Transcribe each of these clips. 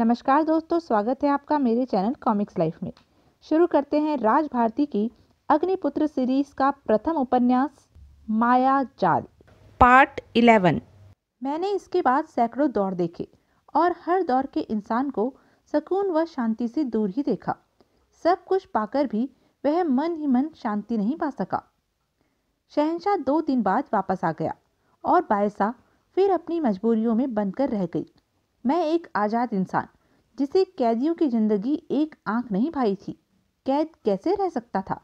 नमस्कार दोस्तों स्वागत है आपका मेरे चैनल कॉमिक्स लाइफ में शुरू करते हैं राज भारती की अग्निपुत्र सीरीज का प्रथम उपन्यास माया जाल पार्ट इलेवन मैंने इसके बाद सैकड़ों दौर देखे और हर दौर के इंसान को सुकून व शांति से दूर ही देखा सब कुछ पाकर भी वह मन ही मन शांति नहीं पा सका शहनशाह दो दिन बाद वापस आ गया और बायसा फिर अपनी मजबूरियों में बनकर रह गई मैं एक आज़ाद इंसान जिसे कैदियों की ज़िंदगी एक आंख नहीं भाई थी कैद कैसे रह सकता था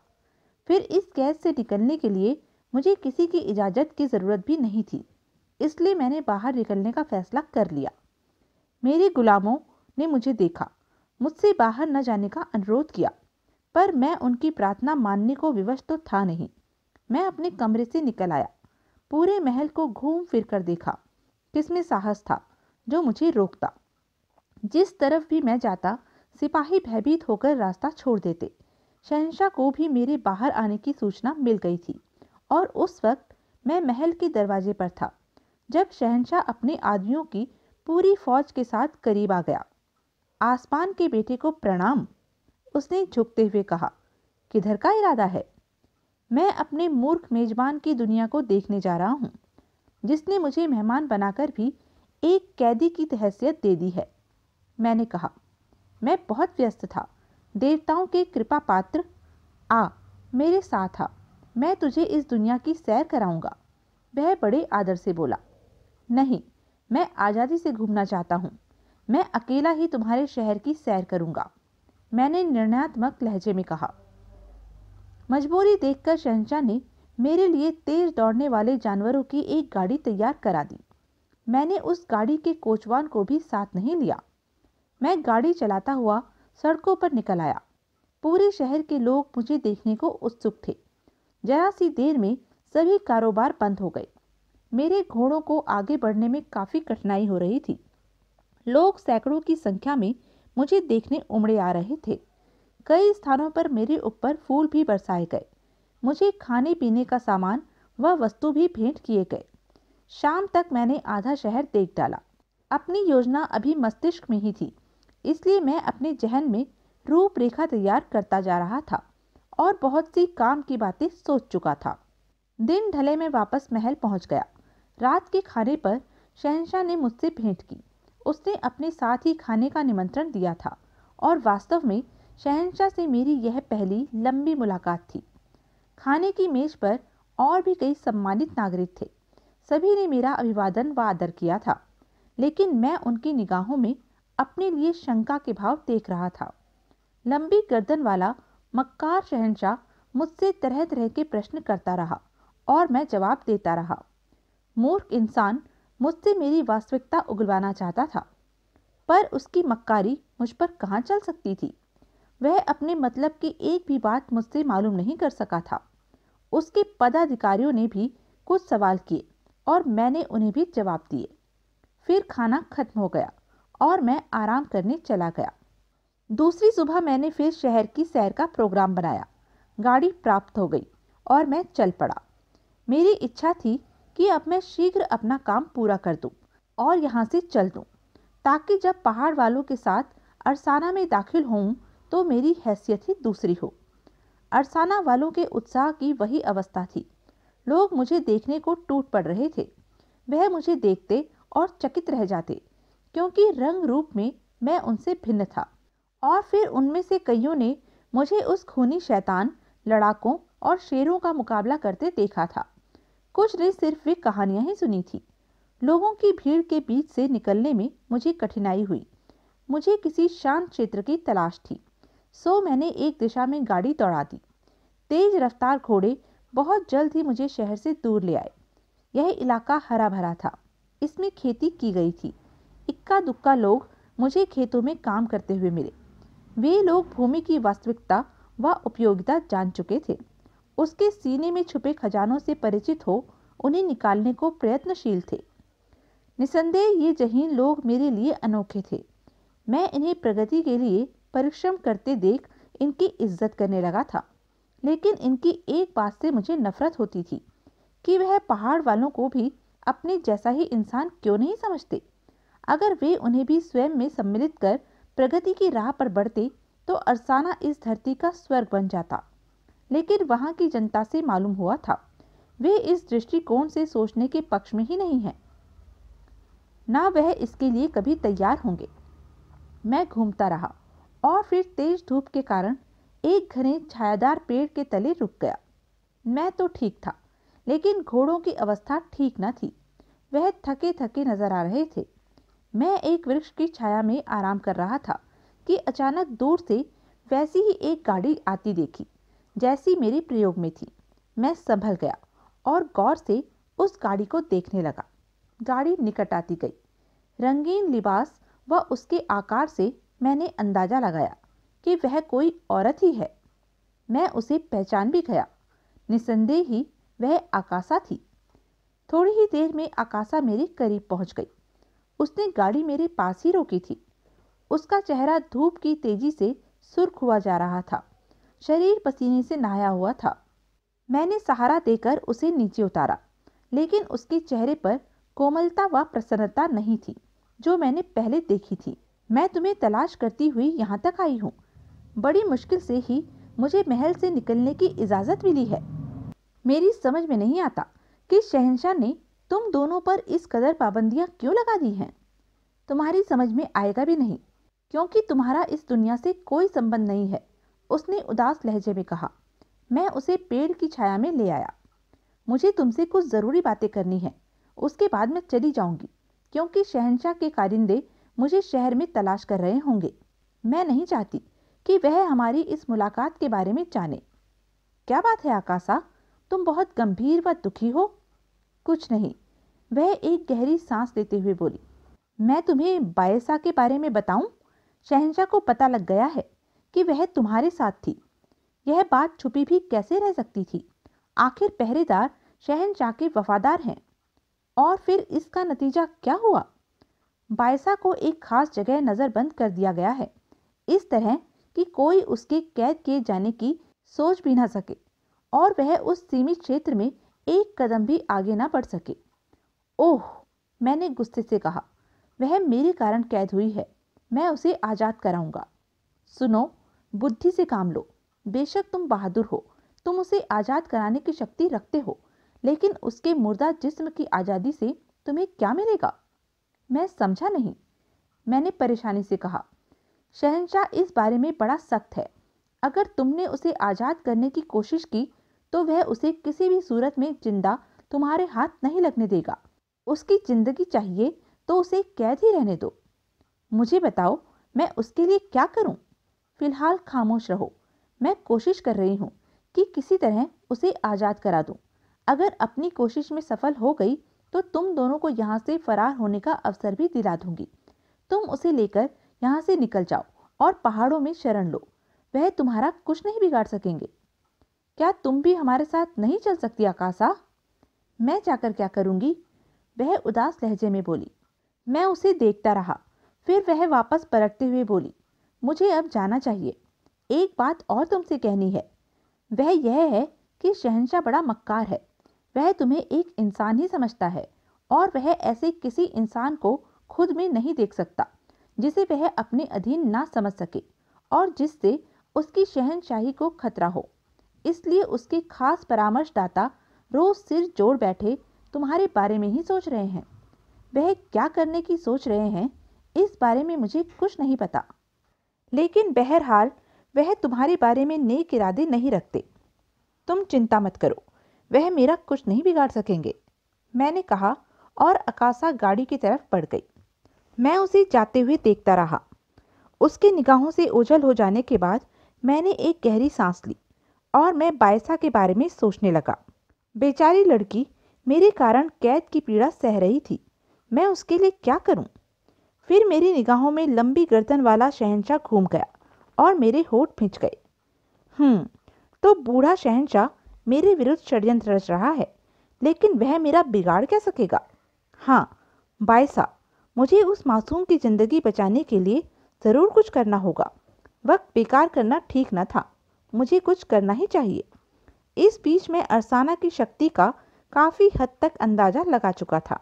फिर इस कैद से निकलने के लिए मुझे किसी की इजाज़त की ज़रूरत भी नहीं थी इसलिए मैंने बाहर निकलने का फ़ैसला कर लिया मेरे गुलामों ने मुझे देखा मुझसे बाहर न जाने का अनुरोध किया पर मैं उनकी प्रार्थना मानने को विवश तो था नहीं मैं अपने कमरे से निकल आया पूरे महल को घूम फिर कर देखा किसमें साहस था जो मुझे रोकता जिस तरफ भी मैं जाता सिपाही भयभीत होकर रास्ता छोड़ देते शहनशाह को भी मेरे बाहर आने की सूचना मिल गई थी और उस वक्त मैं महल के दरवाजे पर था जब शहनशाह अपने आदमियों की पूरी फौज के साथ करीब आ गया आसमान के बेटे को प्रणाम उसने झुकते हुए कहा किधर का इरादा है मैं अपने मूर्ख मेजबान की दुनिया को देखने जा रहा हूँ जिसने मुझे मेहमान बनाकर भी एक कैदी की तहसीत दे दी है मैंने कहा मैं बहुत व्यस्त था देवताओं के कृपा पात्र आ मेरे साथ आ मैं तुझे इस दुनिया की सैर कराऊंगा वह बड़े आदर से बोला नहीं मैं आज़ादी से घूमना चाहता हूँ मैं अकेला ही तुम्हारे शहर की सैर करूँगा मैंने निर्णयात्मक लहजे में कहा मजबूरी देखकर शहनशाह ने मेरे लिए तेज दौड़ने वाले जानवरों की एक गाड़ी तैयार करा दी मैंने उस गाड़ी के कोचवान को भी साथ नहीं लिया मैं गाड़ी चलाता हुआ सड़कों पर निकल आया पूरे शहर के लोग मुझे देखने को उत्सुक थे जरा सी देर में सभी कारोबार बंद हो गए मेरे घोड़ों को आगे बढ़ने में काफ़ी कठिनाई हो रही थी लोग सैकड़ों की संख्या में मुझे देखने उमड़े आ रहे थे कई स्थानों पर मेरे ऊपर फूल भी बरसाए गए मुझे खाने पीने का सामान व वस्तु भी भेंट किए गए शाम तक मैंने आधा शहर देख डाला अपनी योजना अभी मस्तिष्क में ही थी इसलिए मैं अपने जहन में रूपरेखा तैयार करता जा रहा था और बहुत सी काम की बातें सोच चुका था दिन ढले में वापस महल पहुंच गया रात के खाने पर शहनशाह ने मुझसे भेंट की उसने अपने साथ ही खाने का निमंत्रण दिया था और वास्तव में शहनशाह से मेरी यह पहली लंबी मुलाकात थी खाने की मेज पर और भी कई सम्मानित नागरिक थे सभी ने मेरा अभिवादन व आदर किया था लेकिन मैं उनकी निगाहों में अपने लिए शंका के भाव देख रहा था लंबी गर्दन वाला मक्कार शहनशाह मुझसे तरह तरह के प्रश्न करता रहा और मैं जवाब देता रहा मूर्ख इंसान मुझसे मेरी वास्तविकता उगलवाना चाहता था पर उसकी मक्कारी मुझ पर कहाँ चल सकती थी वह अपने मतलब की एक भी बात मुझसे मालूम नहीं कर सका था उसके पदाधिकारियों ने भी कुछ सवाल किए और मैंने उन्हें भी जवाब दिए फिर खाना खत्म हो गया और मैं आराम करने चला गया दूसरी सुबह मैंने फिर शहर की सैर का प्रोग्राम बनाया गाड़ी प्राप्त हो गई और मैं चल पड़ा मेरी इच्छा थी कि अब मैं शीघ्र अपना काम पूरा कर दूं और यहाँ से चल दूं ताकि जब पहाड़ वालों के साथ अरसाना में दाखिल होऊं तो मेरी हैसियत ही दूसरी हो अरसाना वालों के उत्साह की वही अवस्था थी लोग मुझे देखने को टूट पड़ रहे थे वह मुझे देखते और चकित रह जाते क्योंकि रंग रूप में मैं उनसे भिन्न था और फिर उनमें से कईयों ने मुझे उस खूनी शैतान लड़ाकों और शेरों का मुकाबला करते देखा था कुछ ने सिर्फ वे कहानियां ही सुनी थी लोगों की भीड़ के बीच से निकलने में मुझे कठिनाई हुई मुझे किसी शांत क्षेत्र की तलाश थी सो मैंने एक दिशा में गाड़ी दौड़ा दी तेज रफ्तार घोड़े बहुत जल्द ही मुझे शहर से दूर ले आए यह इलाका हरा भरा था इसमें खेती की गई थी इक्का दुक्का लोग मुझे खेतों में काम करते हुए मिले वे लोग भूमि की वास्तविकता व वा उपयोगिता जान चुके थे उसके सीने में छुपे खजानों से परिचित हो उन्हें निकालने को प्रयत्नशील थे निसंदेह ये जहीन लोग मेरे लिए अनोखे थे मैं इन्हें प्रगति के लिए परिश्रम करते देख इनकी इज्जत करने लगा था लेकिन इनकी एक बात से मुझे नफरत होती थी कि वह पहाड़ वालों को भी अपने जैसा ही इंसान क्यों नहीं समझते अगर वे उन्हें भी स्वयं में सम्मिलित कर प्रगति की राह पर बढ़ते तो अरसाना इस धरती का स्वर्ग बन जाता लेकिन वहाँ की जनता से मालूम हुआ था वे इस दृष्टिकोण से सोचने के पक्ष में ही नहीं हैं ना वह इसके लिए कभी तैयार होंगे मैं घूमता रहा और फिर तेज धूप के कारण एक घने छायादार पेड़ के तले रुक गया मैं तो ठीक था लेकिन घोड़ों की अवस्था ठीक न थी वह थके थके नजर आ रहे थे मैं एक वृक्ष की छाया में आराम कर रहा था कि अचानक दूर से वैसी ही एक गाड़ी आती देखी जैसी मेरे प्रयोग में थी मैं संभल गया और गौर से उस गाड़ी को देखने लगा गाड़ी निकट आती गई रंगीन लिबास व उसके आकार से मैंने अंदाजा लगाया कि वह कोई औरत ही है मैं उसे पहचान भी गया निसंदेह ही वह आकाशा थी थोड़ी ही देर में आकाशा मेरे करीब पहुंच गई उसने गाड़ी मेरे पास ही रोकी थी उसका चेहरा धूप की तेजी से सुर्ख हुआ जा रहा था शरीर पसीने से नहाया हुआ था मैंने सहारा देकर उसे नीचे उतारा लेकिन उसके चेहरे पर कोमलता व प्रसन्नता नहीं थी जो मैंने पहले देखी थी मैं तुम्हें तलाश करती हुई यहाँ तक आई हूँ बड़ी मुश्किल से ही मुझे महल से निकलने की इजाज़त मिली है मेरी समझ में नहीं आता कि शहनशाह ने तुम दोनों पर इस कदर पाबंदियाँ क्यों लगा दी हैं तुम्हारी समझ में आएगा भी नहीं क्योंकि तुम्हारा इस दुनिया से कोई संबंध नहीं है उसने उदास लहजे में कहा मैं उसे पेड़ की छाया में ले आया मुझे तुमसे कुछ ज़रूरी बातें करनी है उसके बाद मैं चली जाऊंगी क्योंकि शहनशाह के कारिंदे मुझे शहर में तलाश कर रहे होंगे मैं नहीं चाहती कि वह हमारी इस मुलाकात के बारे में जाने क्या बात है आकाशा तुम बहुत गंभीर व दुखी हो कुछ नहीं वह एक गहरी सांस लेते हुए बोली मैं तुम्हें बायसा के बारे में बताऊं? शहनशाह को पता लग गया है कि वह तुम्हारे साथ थी यह बात छुपी भी कैसे रह सकती थी आखिर पहरेदार शहनशाह के वफादार हैं और फिर इसका नतीजा क्या हुआ बायसा को एक खास जगह नज़रबंद कर दिया गया है इस तरह कि कोई उसके कैद किए जाने की सोच भी ना सके और वह उस सीमित क्षेत्र में एक कदम भी आगे ना बढ़ सके ओह मैंने गुस्से से कहा वह मेरे कारण कैद हुई है मैं उसे आज़ाद कराऊंगा सुनो बुद्धि से काम लो बेशक तुम बहादुर हो तुम उसे आज़ाद कराने की शक्ति रखते हो लेकिन उसके मुर्दा जिस्म की आज़ादी से तुम्हें क्या मिलेगा मैं समझा नहीं मैंने परेशानी से कहा शहनशाह इस बारे में बड़ा सख्त है अगर तुमने उसे आज़ाद करने की कोशिश की तो वह उसे किसी भी सूरत में जिंदा तुम्हारे हाथ नहीं लगने देगा उसकी ज़िंदगी चाहिए तो उसे कैद ही रहने दो मुझे बताओ मैं उसके लिए क्या करूं? फिलहाल खामोश रहो मैं कोशिश कर रही हूं कि किसी तरह उसे आज़ाद करा दूं। अगर अपनी कोशिश में सफल हो गई तो तुम दोनों को यहाँ से फरार होने का अवसर भी दिला दूंगी तुम उसे लेकर यहाँ से निकल जाओ और पहाड़ों में शरण लो वह तुम्हारा कुछ नहीं बिगाड़ सकेंगे क्या तुम भी हमारे साथ नहीं चल सकती आकाशा मैं जाकर क्या करूँगी वह उदास लहजे में बोली मैं उसे देखता रहा फिर वह वापस पलटते हुए बोली मुझे अब जाना चाहिए एक बात और तुमसे कहनी है वह यह है कि शहनशाह बड़ा मक्कार है वह तुम्हें एक इंसान ही समझता है और वह ऐसे किसी इंसान को खुद में नहीं देख सकता जिसे वह अपने अधीन ना समझ सके और जिससे उसकी शहनशाही को खतरा हो इसलिए उसके खास परामर्शदाता रोज सिर जोड़ बैठे तुम्हारे बारे में ही सोच रहे हैं वह क्या करने की सोच रहे हैं इस बारे में मुझे कुछ नहीं पता लेकिन बहरहाल वह तुम्हारे बारे में नेक इरादे नहीं रखते तुम चिंता मत करो वह मेरा कुछ नहीं बिगाड़ सकेंगे मैंने कहा और अकाशा गाड़ी की तरफ बढ़ गई मैं उसे जाते हुए देखता रहा उसके निगाहों से ओझल हो जाने के बाद मैंने एक गहरी सांस ली और मैं बायसा के बारे में सोचने लगा बेचारी लड़की मेरे कारण कैद की पीड़ा सह रही थी मैं उसके लिए क्या करूं? फिर मेरी निगाहों में लंबी गर्दन वाला शहनशाह घूम गया और मेरे होठ फिंच गए हम्म तो बूढ़ा शहनशाह मेरे विरुद्ध षडयंत्र रच रहा है लेकिन वह मेरा बिगाड़ क्या सकेगा हाँ बायसा मुझे उस मासूम की ज़िंदगी बचाने के लिए ज़रूर कुछ करना होगा वक्त बेकार करना ठीक न था मुझे कुछ करना ही चाहिए इस बीच में अरसाना की शक्ति का काफ़ी हद तक अंदाज़ा लगा चुका था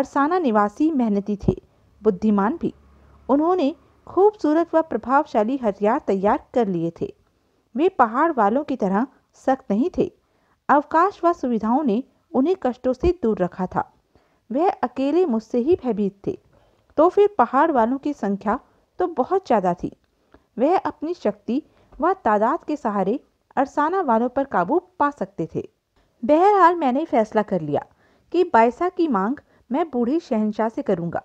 अरसाना निवासी मेहनती थे बुद्धिमान भी उन्होंने खूबसूरत व प्रभावशाली हथियार तैयार कर लिए थे वे पहाड़ वालों की तरह सख्त नहीं थे अवकाश व सुविधाओं ने उन्हें कष्टों से दूर रखा था वह अकेले मुझसे ही भयभीत थे तो फिर पहाड़ वालों की संख्या तो बहुत ज़्यादा थी वह अपनी शक्ति व तादाद के सहारे अरसाना वालों पर काबू पा सकते थे बहरहाल मैंने फैसला कर लिया कि बायसा की मांग मैं बूढ़ी शहनशाह से करूंगा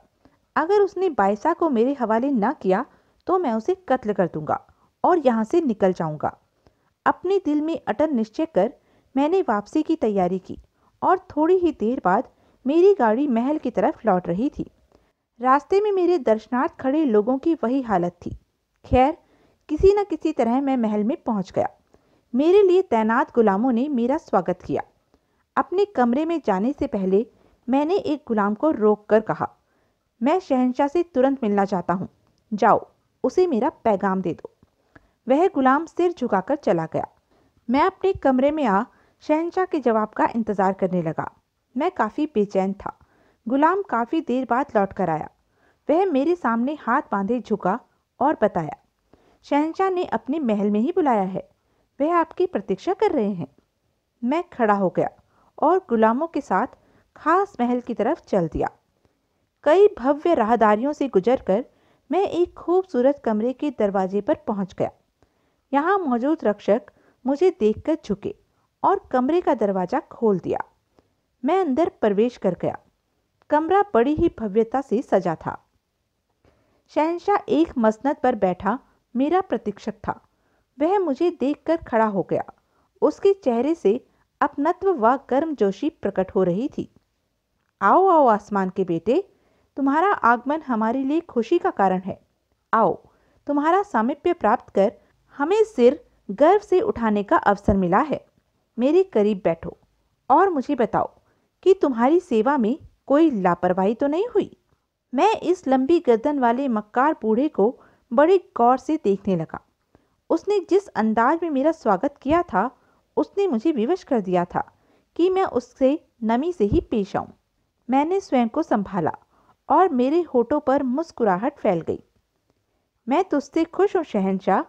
अगर उसने बायसा को मेरे हवाले न किया तो मैं उसे कत्ल कर दूंगा और यहाँ से निकल जाऊंगा अपने दिल में अटल निश्चय कर मैंने वापसी की तैयारी की और थोड़ी ही देर बाद मेरी गाड़ी महल की तरफ लौट रही थी रास्ते में मेरे दर्शनार्थ खड़े लोगों की वही हालत थी खैर किसी न किसी तरह मैं महल में पहुंच गया मेरे लिए तैनात गुलामों ने मेरा स्वागत किया अपने कमरे में जाने से पहले मैंने एक गुलाम को रोक कर कहा मैं शहनशाह से तुरंत मिलना चाहता हूँ जाओ उसे मेरा पैगाम दे दो वह गुलाम सिर झुकाकर चला गया मैं अपने कमरे में आ शहनशाह के जवाब का इंतज़ार करने लगा मैं काफ़ी बेचैन था गुलाम काफ़ी देर बाद लौट कर आया वह मेरे सामने हाथ बांधे झुका और बताया शहनशाह ने अपने महल में ही बुलाया है वह आपकी प्रतीक्षा कर रहे हैं मैं खड़ा हो गया और गुलामों के साथ खास महल की तरफ चल दिया कई भव्य राहदारियों से गुजरकर मैं एक खूबसूरत कमरे के दरवाजे पर पहुंच गया यहाँ मौजूद रक्षक मुझे देखकर झुके और कमरे का दरवाज़ा खोल दिया मैं अंदर प्रवेश कर गया कमरा बड़ी ही भव्यता से सजा था शहनशाह एक मसनद पर बैठा मेरा प्रतीक्षक था वह मुझे देखकर खड़ा हो गया उसके चेहरे से अपनत्व व गर्मजोशी प्रकट हो रही थी आओ आओ आसमान के बेटे तुम्हारा आगमन हमारे लिए खुशी का कारण है आओ तुम्हारा सामिप्य प्राप्त कर हमें सिर गर्व से उठाने का अवसर मिला है मेरे करीब बैठो और मुझे बताओ कि तुम्हारी सेवा में कोई लापरवाही तो नहीं हुई मैं इस लंबी गर्दन वाले मक्कार बूढ़े को बड़े गौर से देखने लगा उसने जिस अंदाज में मेरा स्वागत किया था उसने मुझे विवश कर दिया था कि मैं उससे नमी से ही पेश आऊँ मैंने स्वयं को संभाला और मेरे होठों पर मुस्कुराहट फैल गई मैं तुझसे खुश हूँ शहनशाह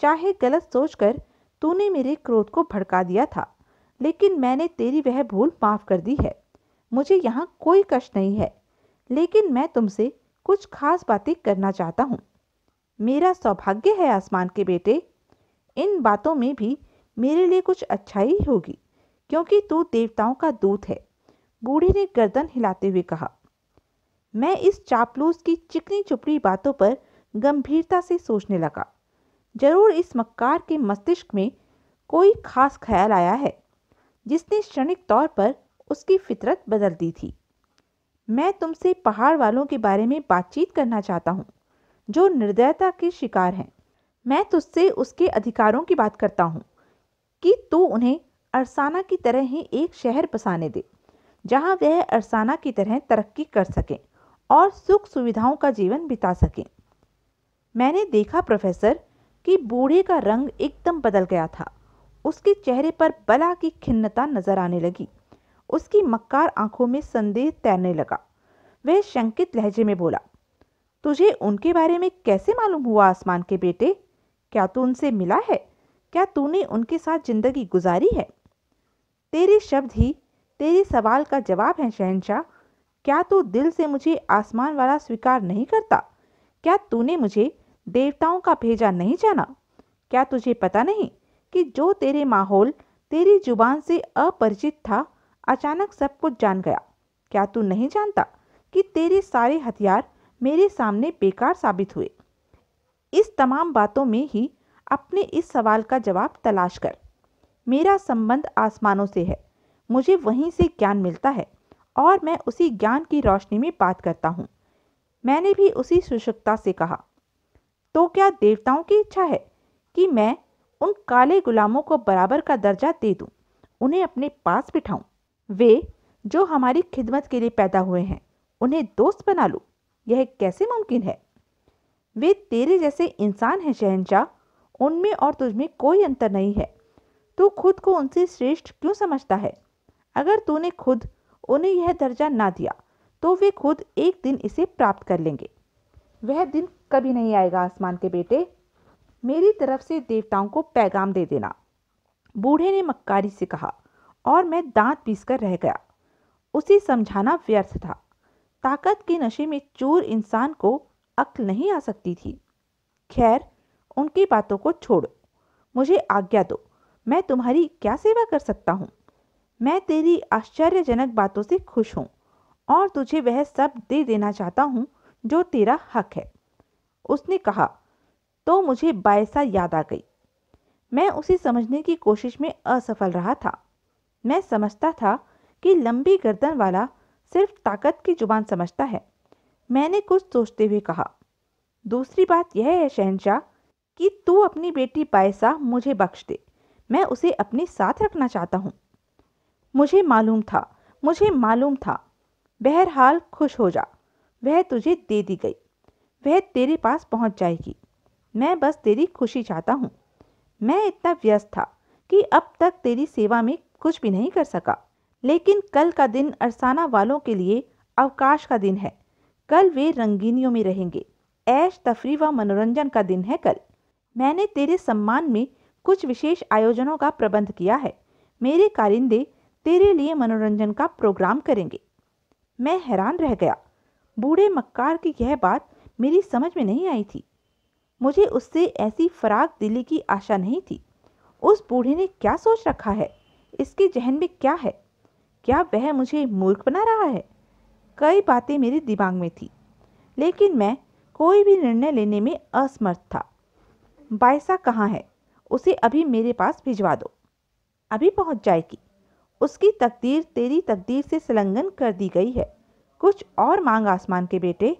चाहे गलत सोचकर तूने मेरे क्रोध को भड़का दिया था लेकिन मैंने तेरी वह भूल माफ़ कर दी है मुझे यहाँ कोई कष्ट नहीं है लेकिन मैं तुमसे कुछ खास बातें करना चाहता हूँ मेरा सौभाग्य है आसमान के बेटे इन बातों में भी मेरे लिए कुछ अच्छाई होगी क्योंकि तू देवताओं का दूत है बूढ़ी ने गर्दन हिलाते हुए कहा मैं इस चापलूस की चिकनी चुपड़ी बातों पर गंभीरता से सोचने लगा जरूर इस मक्कार के मस्तिष्क में कोई खास ख्याल आया है जिसने क्षणिक तौर पर उसकी फितरत बदल दी थी मैं तुमसे पहाड़ वालों के बारे में बातचीत करना चाहता हूँ जो निर्दयता के शिकार हैं मैं तुझसे उसके अधिकारों की बात करता हूँ कि तू उन्हें अरसाना की तरह ही एक शहर बसाने दे जहाँ वह अरसाना की तरह तरक्की कर सकें और सुख सुविधाओं का जीवन बिता सकें मैंने देखा प्रोफेसर कि बूढ़े का रंग एकदम बदल गया था उसके चेहरे पर बला की खिन्नता नजर आने लगी उसकी मक्कार आंखों में संदेह तैरने लगा वह शंकित लहजे में बोला तुझे उनके बारे में कैसे मालूम हुआ आसमान के बेटे क्या तू उनसे मिला है क्या तूने उनके साथ जिंदगी गुजारी है तेरे शब्द ही तेरे सवाल का जवाब है शहनशाह क्या तू दिल से मुझे आसमान वाला स्वीकार नहीं करता क्या तूने मुझे देवताओं का भेजा नहीं जाना क्या तुझे पता नहीं कि जो तेरे माहौल तेरी जुबान से अपरिचित था अचानक सब कुछ जान गया क्या तू नहीं जानता कि तेरे सारे हथियार मेरे सामने बेकार साबित हुए इस तमाम बातों में ही अपने इस सवाल का जवाब तलाश कर मेरा संबंध आसमानों से है मुझे वहीं से ज्ञान मिलता है और मैं उसी ज्ञान की रोशनी में बात करता हूँ मैंने भी उसी सुषुप्ता से कहा तो क्या देवताओं की इच्छा है कि मैं उन काले गुलामों को बराबर का दर्जा दे दूँ उन्हें अपने पास बिठाऊँ वे जो हमारी खिदमत के लिए पैदा हुए हैं उन्हें दोस्त बना लूँ यह कैसे मुमकिन है वे तेरे जैसे इंसान हैं शहनशाह उनमें और तुझमें कोई अंतर नहीं है तू खुद को उनसे श्रेष्ठ क्यों समझता है अगर तूने खुद उन्हें यह दर्जा ना दिया तो वे खुद एक दिन इसे प्राप्त कर लेंगे वह दिन कभी नहीं आएगा आसमान के बेटे मेरी तरफ से देवताओं को पैगाम दे देना बूढ़े ने मक्कारी से कहा और मैं दांत पीस कर रह गया उसे समझाना व्यर्थ था ताकत के नशे में चूर इंसान को अक्ल नहीं आ सकती थी खैर उनकी बातों को छोड़ो मुझे आज्ञा दो मैं तुम्हारी क्या सेवा कर सकता हूँ मैं तेरी आश्चर्यजनक बातों से खुश हूँ और तुझे वह सब दे देना चाहता हूँ जो तेरा हक है उसने कहा तो मुझे बायसा याद आ गई मैं उसे समझने की कोशिश में असफल रहा था मैं समझता था कि लंबी गर्दन वाला सिर्फ ताकत की जुबान समझता है मैंने कुछ सोचते हुए कहा दूसरी बात यह है शहनशाह कि तू अपनी बेटी बायसा मुझे बख्श दे मैं उसे अपने साथ रखना चाहता हूँ मुझे मालूम था मुझे मालूम था बहरहाल खुश हो जा वह तुझे दे दी गई वह तेरे पास पहुँच जाएगी मैं बस तेरी खुशी चाहता हूँ मैं इतना व्यस्त था कि अब तक तेरी सेवा में कुछ भी नहीं कर सका लेकिन कल का दिन अरसाना वालों के लिए अवकाश का दिन है कल वे रंगीनियों में रहेंगे ऐश तफरी व मनोरंजन का दिन है कल मैंने तेरे सम्मान में कुछ विशेष आयोजनों का प्रबंध किया है मेरे कारिंदे तेरे लिए मनोरंजन का प्रोग्राम करेंगे मैं हैरान रह गया बूढ़े मक्कार की यह बात मेरी समझ में नहीं आई थी मुझे उससे ऐसी फराग दिली की आशा नहीं थी उस बूढ़े ने क्या सोच रखा है इसके जहन में क्या है क्या वह मुझे मूर्ख बना रहा है कई बातें मेरे दिमाग में थी लेकिन मैं कोई भी निर्णय लेने में असमर्थ था बायसा कहाँ है उसे अभी मेरे पास भिजवा दो अभी पहुंच जाएगी उसकी तकदीर तेरी तकदीर से संलग्न कर दी गई है कुछ और मांग आसमान के बेटे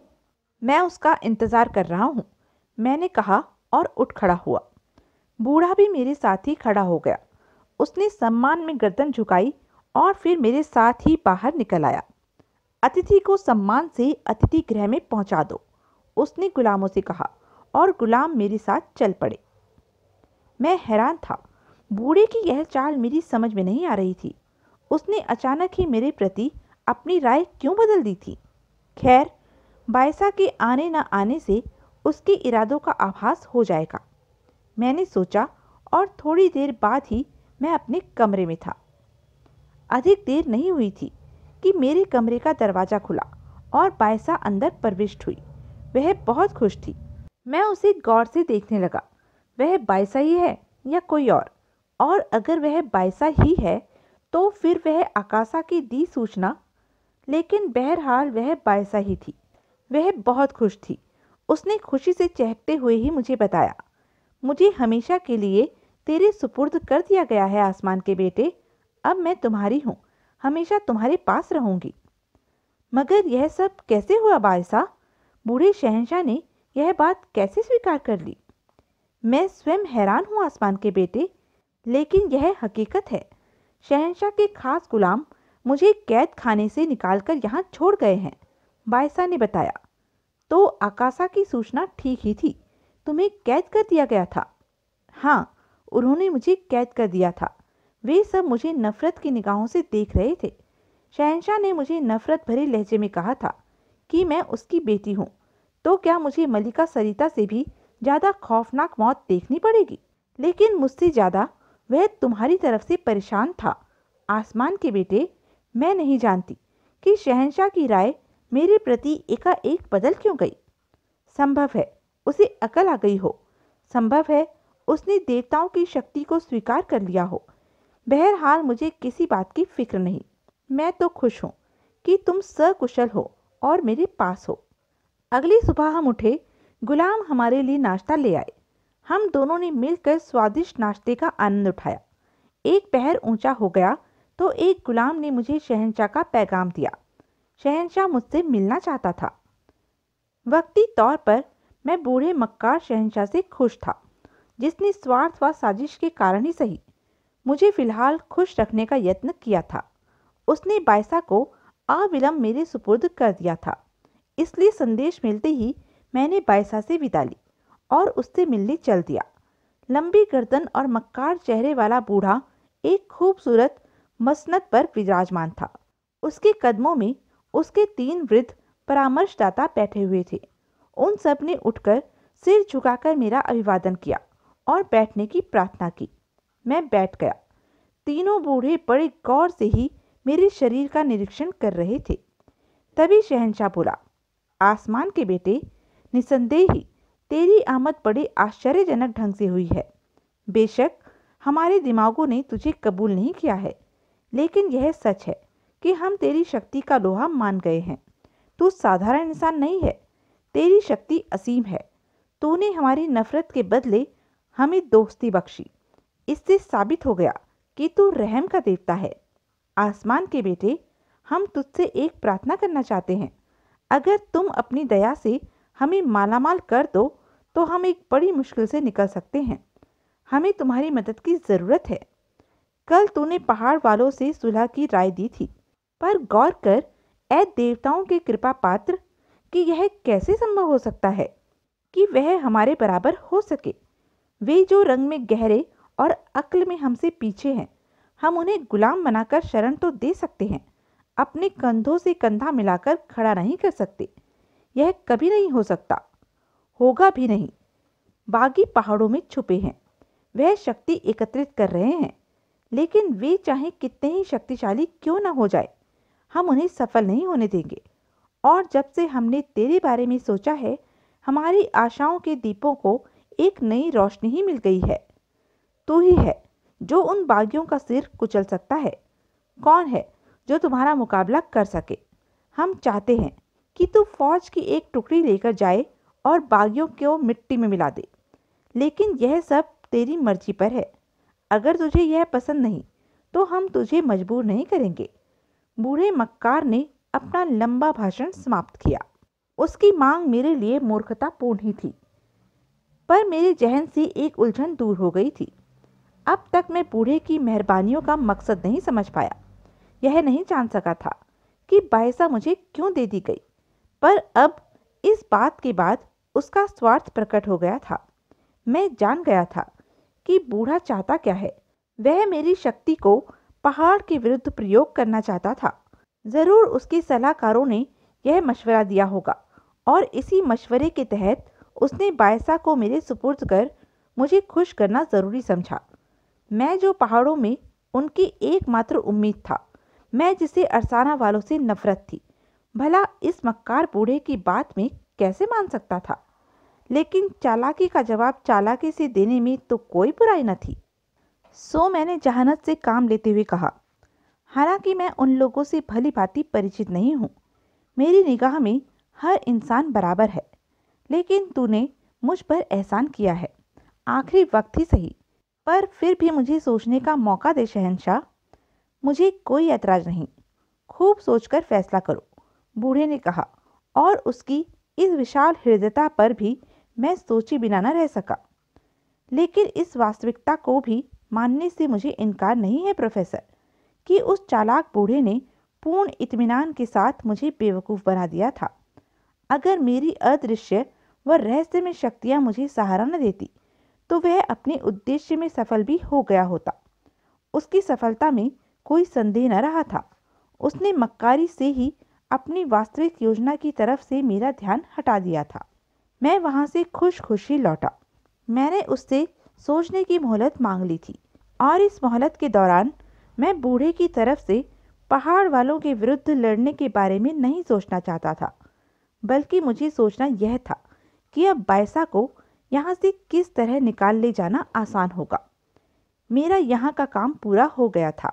मैं उसका इंतज़ार कर रहा हूँ मैंने कहा और उठ खड़ा हुआ बूढ़ा भी मेरे साथ ही खड़ा हो गया उसने सम्मान में गर्दन झुकाई और फिर मेरे साथ ही बाहर निकल आया अतिथि को सम्मान से अतिथि गृह में पहुंचा दो उसने गुलामों से कहा और गुलाम मेरे साथ चल पड़े मैं हैरान था बूढ़े की यह चाल मेरी समझ में नहीं आ रही थी उसने अचानक ही मेरे प्रति अपनी राय क्यों बदल दी थी खैर बायसा के आने न आने से उसके इरादों का आभास हो जाएगा मैंने सोचा और थोड़ी देर बाद ही मैं अपने कमरे में था अधिक देर नहीं हुई थी कि मेरे कमरे का दरवाज़ा खुला और बायसा अंदर प्रविष्ट हुई वह बहुत खुश थी मैं उसे गौर से देखने लगा वह बायसा ही है या कोई और और अगर वह बायसा ही है तो फिर वह आकाशा की दी सूचना लेकिन बहरहाल वह बायसा ही थी वह बहुत खुश थी उसने खुशी से चहकते हुए ही मुझे बताया मुझे हमेशा के लिए तेरे सुपुर्द कर दिया गया है आसमान के बेटे अब मैं तुम्हारी हूँ हमेशा तुम्हारे पास रहूँगी मगर यह सब कैसे हुआ बायसा बूढ़े शहनशाह ने यह बात कैसे स्वीकार कर ली मैं स्वयं हैरान हूँ आसमान के बेटे लेकिन यह हकीकत है शहनशाह के खास गुलाम मुझे कैद खाने से निकाल कर यहाँ छोड़ गए हैं बायसा ने बताया तो आकाशा की सूचना ठीक ही थी तुम्हें कैद कर दिया गया था हाँ उन्होंने मुझे कैद कर दिया था वे सब मुझे नफरत की निगाहों से देख रहे थे शहनशाह ने मुझे नफरत भरे लहजे में कहा था कि मैं उसकी बेटी हूँ तो क्या मुझे मलिका सरिता से भी ज़्यादा खौफनाक मौत देखनी पड़ेगी लेकिन मुझसे ज़्यादा वह तुम्हारी तरफ से परेशान था आसमान के बेटे मैं नहीं जानती कि शहनशाह की राय मेरे प्रति एकाएक बदल क्यों गई संभव है उसे अकल आ गई हो संभव है उसने देवताओं की शक्ति को स्वीकार कर लिया हो बहरहाल मुझे किसी बात की फिक्र नहीं मैं तो खुश हूँ कि तुम सकुशल हो और मेरे पास हो अगली सुबह हम उठे गुलाम हमारे लिए नाश्ता ले आए हम दोनों ने मिलकर स्वादिष्ट नाश्ते का आनंद उठाया एक पहर ऊंचा हो गया तो एक गुलाम ने मुझे शहनशाह का पैगाम दिया शहनशाह मुझसे मिलना चाहता था वक्ती तौर पर मैं बूढ़े मक्कार शहनशाह से खुश था जिसने स्वार्थ व साजिश के कारण ही सही मुझे फिलहाल खुश रखने का यत्न किया था उसने बायसा को अविलंब मेरे सुपुर्द कर दिया था इसलिए संदेश मिलते ही मैंने बायसा से विदा ली और उससे मिलने चल दिया लंबी गर्दन और मक्कार चेहरे वाला बूढ़ा एक खूबसूरत मसनत पर विराजमान था उसके कदमों में उसके तीन वृद्ध परामर्शदाता बैठे हुए थे उन सब ने उठकर सिर झुकाकर मेरा अभिवादन किया और बैठने की प्रार्थना की मैं बैठ गया तीनों बूढ़े बड़े गौर से ही मेरे शरीर का निरीक्षण कर रहे थे तभी शहनशाह बोला आसमान के बेटे निसंदेह ही तेरी आमद बड़े आश्चर्यजनक ढंग से हुई है बेशक हमारे दिमागों ने तुझे कबूल नहीं किया है लेकिन यह सच है कि हम तेरी शक्ति का लोहा मान गए हैं तू साधारण इंसान नहीं है तेरी शक्ति असीम है तूने हमारी नफरत के बदले हमें दोस्ती बख्शी इससे साबित हो गया कि तू रहम का देवता है आसमान के बेटे हम तुझसे एक प्रार्थना करना चाहते हैं अगर तुम अपनी दया से हमें मालामाल कर दो तो हम एक बड़ी मुश्किल से निकल सकते हैं हमें तुम्हारी मदद की ज़रूरत है कल तूने पहाड़ वालों से सुलह की राय दी थी पर गौर कर ऐ देवताओं के कृपा पात्र कि यह कैसे संभव हो सकता है कि वह हमारे बराबर हो सके वे जो रंग में गहरे और अक्ल में हमसे पीछे हैं हम उन्हें गुलाम बनाकर शरण तो दे सकते हैं अपने कंधों से कंधा मिलाकर खड़ा नहीं कर सकते यह कभी नहीं हो सकता होगा भी नहीं बागी पहाड़ों में छुपे हैं वह शक्ति एकत्रित कर रहे हैं लेकिन वे चाहे कितने ही शक्तिशाली क्यों न हो जाए हम उन्हें सफल नहीं होने देंगे और जब से हमने तेरे बारे में सोचा है हमारी आशाओं के दीपों को एक नई रोशनी ही मिल गई है तू ही है जो उन बागियों का सिर कुचल सकता है कौन है जो तुम्हारा मुकाबला कर सके हम चाहते हैं कि तू फौज की एक टुकड़ी लेकर जाए और बागियों को मिट्टी में मिला दे लेकिन यह सब तेरी मर्जी पर है अगर तुझे यह पसंद नहीं तो हम तुझे मजबूर नहीं करेंगे बूढ़े मक्कार ने अपना लंबा भाषण समाप्त किया उसकी मांग मेरे लिए मूर्खतापूर्ण ही थी पर मेरे जहन से एक उलझन दूर हो गई थी अब तक मैं बूढ़े की मेहरबानियों का मकसद नहीं समझ पाया यह नहीं जान सका था कि बायसा मुझे क्यों दे दी गई पर अब इस बात के बाद उसका स्वार्थ प्रकट हो गया था मैं जान गया था कि बूढ़ा चाहता क्या है वह मेरी शक्ति को पहाड़ के विरुद्ध प्रयोग करना चाहता था ज़रूर उसके सलाहकारों ने यह मशवरा दिया होगा और इसी मशवरे के तहत उसने बायसा को मेरे सुपुर्द कर मुझे खुश करना ज़रूरी समझा मैं जो पहाड़ों में उनकी एकमात्र उम्मीद था मैं जिसे अरसाना वालों से नफरत थी भला इस मक्कार बूढ़े की बात में कैसे मान सकता था लेकिन चालाकी का जवाब चालाकी से देने में तो कोई बुराई न थी सो मैंने जहानत से काम लेते हुए कहा हालांकि मैं उन लोगों से भली भांति परिचित नहीं हूँ मेरी निगाह में हर इंसान बराबर है लेकिन तूने मुझ पर एहसान किया है आखिरी वक्त ही सही पर फिर भी मुझे सोचने का मौका दे शहनशाह मुझे कोई ऐतराज नहीं खूब सोचकर फैसला करो बूढ़े ने कहा और उसकी इस विशाल हृदयता पर भी मैं सोचे बिना न रह सका लेकिन इस वास्तविकता को भी मानने से मुझे इनकार नहीं है प्रोफेसर कि उस चालाक बूढ़े ने पूर्ण इत्मीनान के साथ मुझे बेवकूफ़ बना दिया था अगर मेरी अदृश्य व रहस्यमय शक्तियाँ मुझे सहारा न देती तो वह अपने उद्देश्य में सफल भी हो गया होता उसकी सफलता में कोई संदेह न रहा था उसने मक्कारी से ही अपनी वास्तविक योजना की तरफ से मेरा ध्यान हटा दिया था मैं वहाँ से खुश खुशी लौटा मैंने उससे सोचने की मोहलत मांग ली थी और इस मोहलत के दौरान मैं बूढ़े की तरफ से पहाड़ वालों के विरुद्ध लड़ने के बारे में नहीं सोचना चाहता था बल्कि मुझे सोचना यह था कि अब बायसा को यहाँ से किस तरह निकाल ले जाना आसान होगा मेरा यहाँ का काम पूरा हो गया था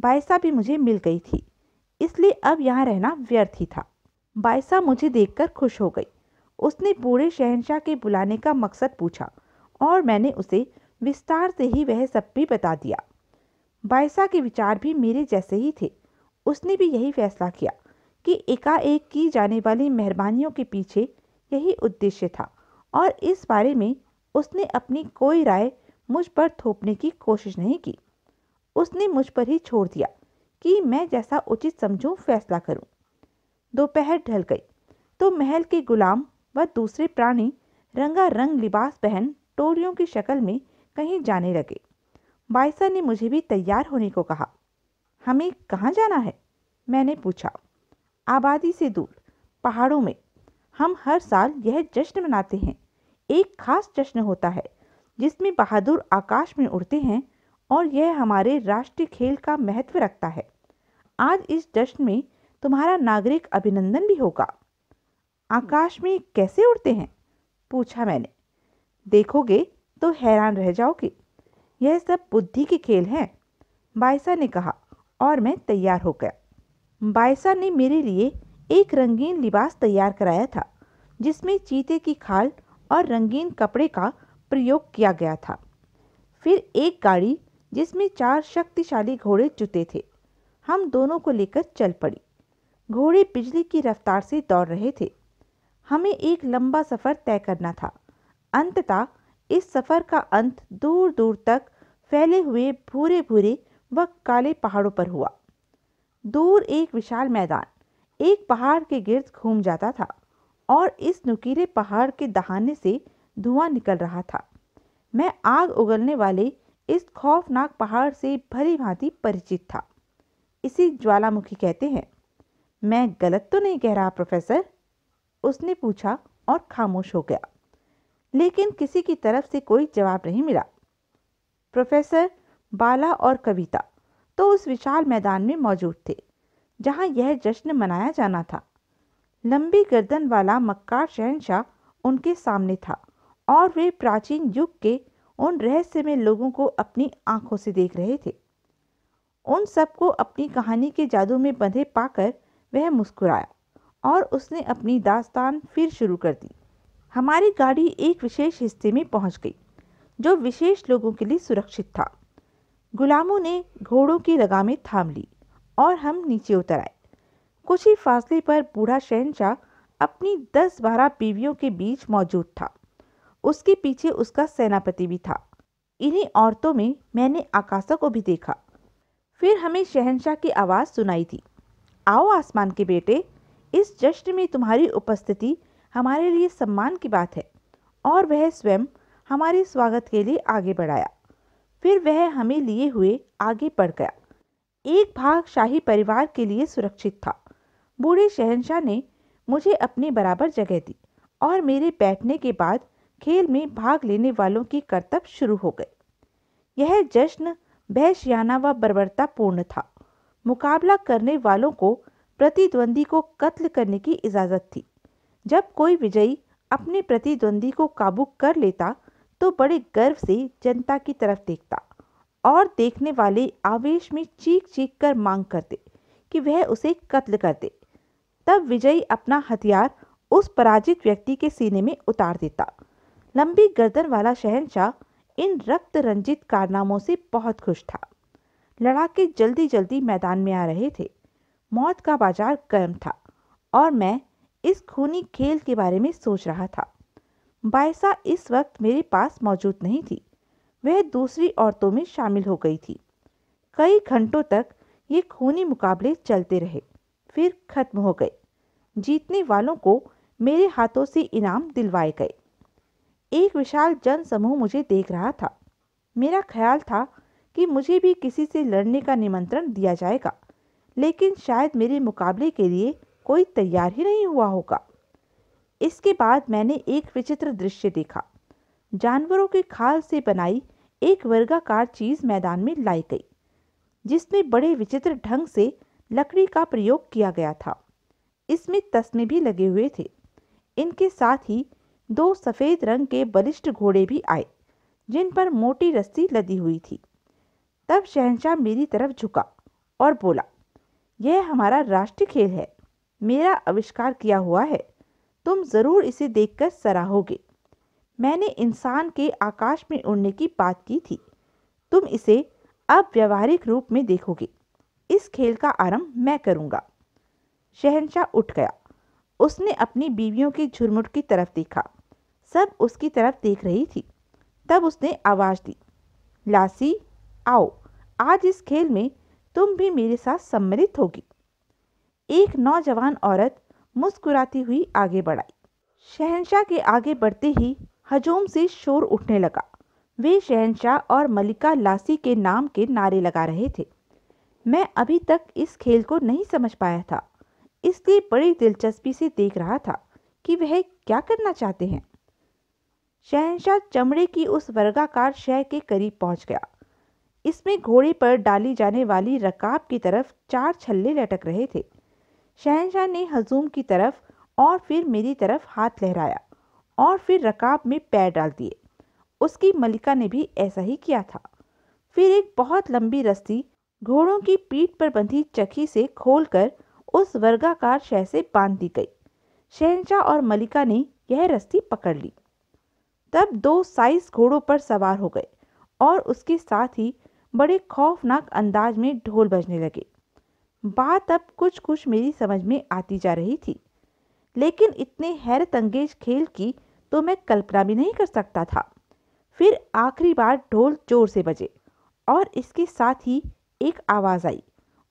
बायसा भी मुझे मिल गई थी इसलिए अब यहाँ रहना व्यर्थ ही था बायसा मुझे देखकर खुश हो गई उसने बूढ़े शहनशाह के बुलाने का मकसद पूछा और मैंने उसे विस्तार से ही वह सब भी बता दिया बायसा के विचार भी मेरे जैसे ही थे उसने भी यही फैसला किया कि एकाएक की जाने वाली मेहरबानियों के पीछे यही उद्देश्य था और इस बारे में उसने अपनी कोई राय मुझ पर थोपने की कोशिश नहीं की उसने मुझ पर ही छोड़ दिया कि मैं जैसा उचित समझूं फैसला करूं। दोपहर ढल गई तो महल के गुलाम व दूसरे प्राणी रंगारंग लिबास पहन टोरियों की शक्ल में कहीं जाने लगे बाइसन ने मुझे भी तैयार होने को कहा हमें कहाँ जाना है मैंने पूछा आबादी से दूर पहाड़ों में हम हर साल यह जश्न मनाते हैं एक खास जश्न होता है जिसमें बहादुर आकाश में उड़ते हैं और यह हमारे राष्ट्रीय खेल का महत्व रखता है आज इस जश्न में तुम्हारा नागरिक अभिनंदन भी होगा आकाश में कैसे उड़ते हैं पूछा मैंने देखोगे तो हैरान रह जाओगे यह सब बुद्धि के खेल हैं बायसा ने कहा और मैं तैयार हो गया बायसा ने मेरे लिए एक रंगीन लिबास तैयार कराया था जिसमें चीते की खाल और रंगीन कपड़े का प्रयोग किया गया था फिर एक गाड़ी जिसमें चार शक्तिशाली घोड़े जुते थे हम दोनों को लेकर चल पड़ी घोड़े बिजली की रफ्तार से दौड़ रहे थे हमें एक लंबा सफ़र तय करना था अंततः इस सफ़र का अंत दूर दूर तक फैले हुए भूरे भूरे व काले पहाड़ों पर हुआ दूर एक विशाल मैदान एक पहाड़ के गिर्द घूम जाता था और इस नुकीले पहाड़ के दहाने से धुआं निकल रहा था मैं आग उगलने वाले इस खौफनाक पहाड़ से भरी भांति परिचित था इसी ज्वालामुखी कहते हैं मैं गलत तो नहीं कह रहा प्रोफेसर उसने पूछा और खामोश हो गया लेकिन किसी की तरफ से कोई जवाब नहीं मिला प्रोफेसर बाला और कविता तो उस विशाल मैदान में मौजूद थे जहां यह जश्न मनाया जाना था लंबी गर्दन वाला मक्कार शहनशाह उनके सामने था और वे प्राचीन युग के उन रहस्यमय लोगों को अपनी आंखों से देख रहे थे उन सबको अपनी कहानी के जादू में बंधे पाकर वह मुस्कुराया और उसने अपनी दास्तान फिर शुरू कर दी हमारी गाड़ी एक विशेष हिस्से में पहुंच गई जो विशेष लोगों के लिए सुरक्षित था गुलामों ने घोड़ों की लगामें थाम ली और हम नीचे उतर आए कुछ ही फासले पर बूढ़ा शहनशाह अपनी दस बारह बीवियों के बीच मौजूद था उसके पीछे उसका सेनापति भी था इन्हीं औरतों में मैंने आकाशा को भी देखा फिर हमें शहनशाह की आवाज़ सुनाई थी आओ आसमान के बेटे इस जश्न में तुम्हारी उपस्थिति हमारे लिए सम्मान की बात है और वह स्वयं हमारे स्वागत के लिए आगे बढ़ाया फिर वह हमें लिए हुए आगे बढ़ गया एक भाग शाही परिवार के लिए सुरक्षित था बूढ़े शहनशाह ने मुझे अपने बराबर जगह दी और मेरे बैठने के बाद खेल में भाग लेने वालों की करतब शुरू हो गए यह जश्न बहशियाना व पूर्ण था मुकाबला करने वालों को प्रतिद्वंदी को कत्ल करने की इजाज़त थी जब कोई विजयी अपने प्रतिद्वंदी को काबू कर लेता तो बड़े गर्व से जनता की तरफ देखता और देखने वाले आवेश में चीख चीख कर मांग करते कि वह उसे कत्ल कर दे तब विजयी अपना हथियार उस पराजित व्यक्ति के सीने में उतार देता लंबी गर्दन वाला शहनशाह इन रक्त रंजित कारनामों से बहुत खुश था लड़ाके जल्दी जल्दी मैदान में आ रहे थे मौत का बाजार गर्म था और मैं इस खूनी खेल के बारे में सोच रहा था बायसा इस वक्त मेरे पास मौजूद नहीं थी वह दूसरी औरतों में शामिल हो गई थी कई घंटों तक ये खूनी मुकाबले चलते रहे फिर खत्म हो गए जीतने वालों को मेरे हाथों से इनाम दिलवाए गए एक विशाल जन समूह मुझे देख रहा था मेरा ख्याल था कि मुझे भी किसी से लड़ने का निमंत्रण दिया जाएगा लेकिन शायद मेरे मुकाबले के लिए कोई तैयार ही नहीं हुआ होगा इसके बाद मैंने एक विचित्र दृश्य देखा जानवरों के खाल से बनाई एक वर्गाकार चीज मैदान में लाई गई जिसमें बड़े विचित्र ढंग से लकड़ी का प्रयोग किया गया था इसमें तस्मे भी लगे हुए थे इनके साथ ही दो सफ़ेद रंग के बलिष्ठ घोड़े भी आए जिन पर मोटी रस्सी लदी हुई थी तब शहनशाह मेरी तरफ झुका और बोला यह हमारा राष्ट्रीय खेल है मेरा आविष्कार किया हुआ है तुम ज़रूर इसे देखकर सराहोगे मैंने इंसान के आकाश में उड़ने की बात की थी तुम इसे अब व्यवहारिक रूप में देखोगे इस खेल का आरंभ मैं करूँगा शहनशाह उठ गया उसने अपनी बीवियों की झुरमुट की तरफ देखा सब उसकी तरफ देख रही थी तब उसने आवाज़ दी लासी आओ आज इस खेल में तुम भी मेरे साथ सम्मिलित होगी एक नौजवान औरत मुस्कुराती हुई आगे बढ़ाई शहनशाह के आगे बढ़ते ही हजूम से शोर उठने लगा वे शहनशाह और मलिका लासी के नाम के नारे लगा रहे थे मैं अभी तक इस खेल को नहीं समझ पाया था इसलिए बड़ी दिलचस्पी से देख रहा था कि वह क्या करना चाहते हैं शहनशाह चमड़े की उस वर्गाकार शह के करीब पहुंच गया इसमें घोड़े पर डाली जाने वाली रकाब की तरफ चार छल्ले लटक रहे थे शहनशाह ने हजूम की तरफ और फिर मेरी तरफ हाथ लहराया और फिर रकाब में पैर डाल दिए उसकी मलिका ने भी ऐसा ही किया था फिर एक बहुत लंबी रस्सी घोड़ों की पीठ पर बंधी चखी से खोलकर उस वर्गाकार शह से बांध दी गई शहनशाह और मलिका ने यह रस्सी पकड़ ली तब दो साइज घोड़ों पर सवार हो गए और उसके साथ ही बड़े खौफनाक अंदाज में ढोल बजने लगे बात अब कुछ कुछ मेरी समझ में आती जा रही थी लेकिन इतने हैरत अंगेज खेल की तो मैं कल्पना भी नहीं कर सकता था फिर आखिरी बार ढोल जोर से बजे और इसके साथ ही एक आवाज़ आई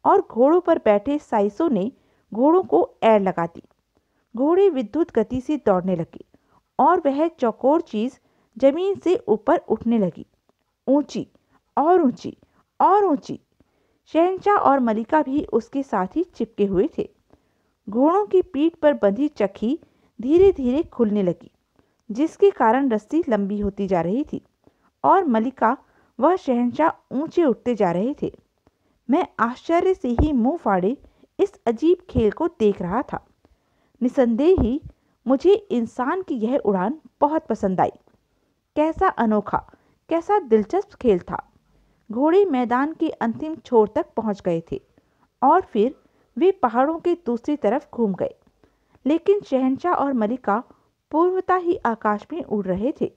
और घोड़ों पर बैठे साइसों ने घोड़ों को एड़ लगा दी घोड़े विद्युत गति से दौड़ने लगे और वह चौकोर चीज़ जमीन से ऊपर उठने लगी ऊंची और ऊंची और ऊंची शहनशाह और मलिका भी उसके साथ ही चिपके हुए थे घोड़ों की पीठ पर बंधी चक्की धीरे धीरे खुलने लगी जिसके कारण रस्सी लंबी होती जा रही थी और मलिका वह शहनशाह ऊंचे उठते जा रहे थे मैं आश्चर्य से ही मुंह फाड़े इस अजीब खेल को देख रहा था निसंदेह ही मुझे इंसान की यह उड़ान बहुत पसंद आई कैसा अनोखा कैसा दिलचस्प खेल था घोड़े मैदान के अंतिम छोर तक पहुंच गए थे और फिर वे पहाड़ों के दूसरी तरफ घूम गए लेकिन शहनशाह और मलिका पूर्वता ही आकाश में उड़ रहे थे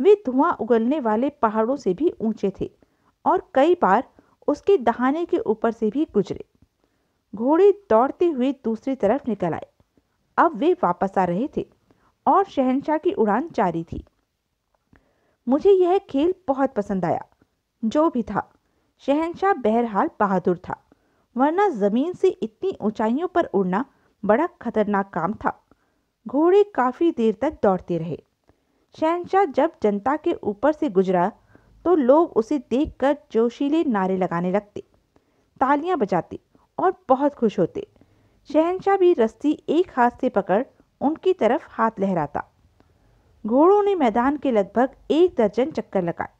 वे धुआं उगलने वाले पहाड़ों से भी ऊंचे थे और कई बार उसके दहाने के ऊपर से भी गुजरे घोड़े दौड़ते हुए दूसरी तरफ निकल आए अब वे वापस आ रहे थे और शहनशाह की उड़ान जारी थी मुझे यह खेल बहुत पसंद आया जो भी था शहनशाह बहरहाल बहादुर था वरना ज़मीन से इतनी ऊंचाइयों पर उड़ना बड़ा खतरनाक काम था घोड़े काफ़ी देर तक दौड़ते रहे शहनशाह जब जनता के ऊपर से गुजरा तो लोग उसे देखकर जोशीले नारे लगाने लगते तालियां बजाते और बहुत खुश होते शहनशाह भी रस्सी एक हाथ से पकड़ उनकी तरफ हाथ लहराता घोड़ों ने मैदान के लगभग एक दर्जन चक्कर लगाए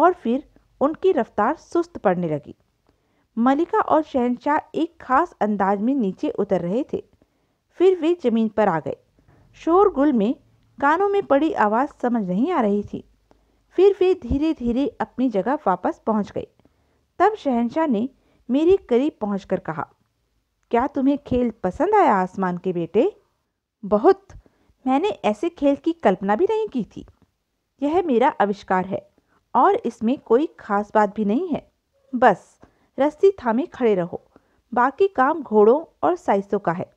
और फिर उनकी रफ्तार सुस्त पड़ने लगी मलिका और शहनशाह एक खास अंदाज में नीचे उतर रहे थे फिर वे जमीन पर आ गए शोरगुल में कानों में पड़ी आवाज़ समझ नहीं आ रही थी फिर वे धीरे धीरे अपनी जगह वापस पहुंच गए तब शहनशाह ने मेरे करीब कर कहा क्या तुम्हें खेल पसंद आया आसमान के बेटे बहुत मैंने ऐसे खेल की कल्पना भी नहीं की थी यह मेरा आविष्कार है और इसमें कोई खास बात भी नहीं है बस रस्सी थामे खड़े रहो बाकी काम घोड़ों और साइसों का है